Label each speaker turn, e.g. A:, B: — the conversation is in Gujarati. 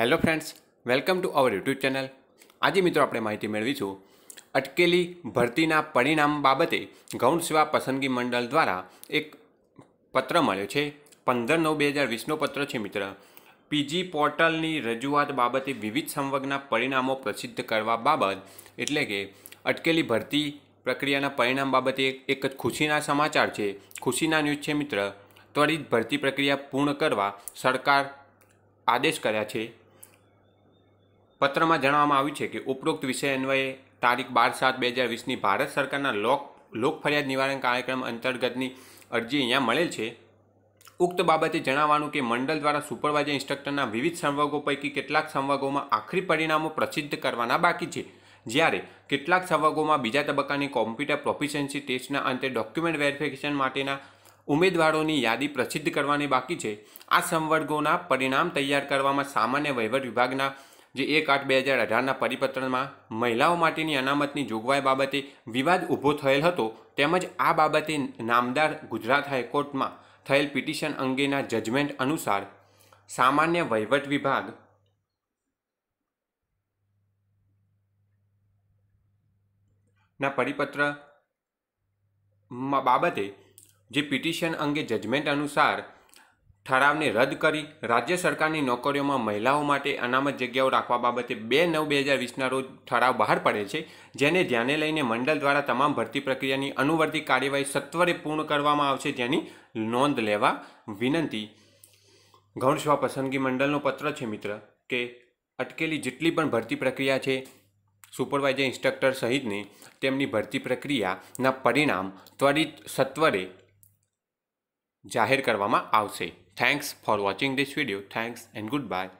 A: hello friends welcome to our YouTube channel આજે મિત્રો આપણે માહિતી મેળવીશું અટકેલી ભરતીના પરિણામ બાબતે ગૌણ સેવા પસંદગી મંડળ દ્વારા એક પત્ર મળ્યો છે પંદર નવ બે હજાર વીસનો પત્ર છે મિત્ર પીજી પોર્ટલની રજૂઆત બાબતે વિવિધ સંવર્ગના પરિણામો પ્રસિદ્ધ કરવા બાબત એટલે કે અટકેલી ભરતી પ્રક્રિયાના પરિણામ બાબતે એક જ ખુશીના સમાચાર છે ખુશીના ન્યૂઝ છે મિત્ર ત્વરિત ભરતી પ્રક્રિયા પૂર્ણ કરવા સરકાર આદેશ કર્યા છે પત્રમાં જણાવવામાં આવ્યું છે કે ઉપરોક્ત વિષય અન્વયે તારીખ બાર સાત બે હજાર વીસની ભારત સરકારના લોક લોક ફરિયાદ નિવારણ કાર્યક્રમ અંતર્ગતની અરજી અહીંયા મળેલ છે ઉક્ત બાબતે જણાવવાનું કે મંડળ દ્વારા સુપરવાઇઝર ઇન્સ્ટ્રક્ટરના વિવિધ સંવર્ગો પૈકી કેટલાક સંવર્ગોમાં આખરી પરિણામો પ્રસિદ્ધ કરવાના બાકી છે જ્યારે કેટલાક સંવર્ગોમાં બીજા તબક્કાની કોમ્પ્યુટર પ્રોફિશન્સી ટેસ્ટના અંતે ડોક્યુમેન્ટ વેરિફિકેશન માટેના ઉમેદવારોની યાદી પ્રસિદ્ધ કરવાની બાકી છે આ સંવર્ગોના પરિણામ તૈયાર કરવામાં સામાન્ય વહીવટ વિભાગના જે એક આઠ બે હજાર અઢારના પરિપત્રમાં મહિલાઓ માટેની અનામતની જોગવાઈ બાબતે વિવાદ ઊભો થયેલ હતો તેમજ આ બાબતે નામદાર ગુજરાત હાઈકોર્ટમાં થયેલ પિટિશન અંગેના જજમેન્ટ અનુસાર સામાન્ય વહીવટ વિભાગ ના પરિપત્ર બાબતે જે પિટિશન અંગે જજમેન્ટ અનુસાર ઠરાવને રદ કરી રાજ્ય સરકારની નોકરીઓમાં મહિલાઓ માટે અનામત જગ્યાઓ રાખવા બાબતે બે નવ બે હજાર વીસના રોજ ઠરાવ બહાર પડે છે જેને ધ્યાને લઈને મંડળ દ્વારા તમામ ભરતી પ્રક્રિયાની અનુવર્તી કાર્યવાહી સત્વરે પૂર્ણ કરવામાં આવશે જેની નોંધ લેવા વિનંતી ગૌણસેવા પસંદગી મંડળનો પત્ર છે મિત્ર કે અટકેલી જેટલી પણ ભરતી પ્રક્રિયા છે સુપરવાઇઝર ઇન્સ્ટ્રક્ટર સહિતની તેમની ભરતી પ્રક્રિયાના પરિણામ ત્વરિત સત્વરે જાહેર કરવામાં આવશે thanks for watching this video thanks and good bye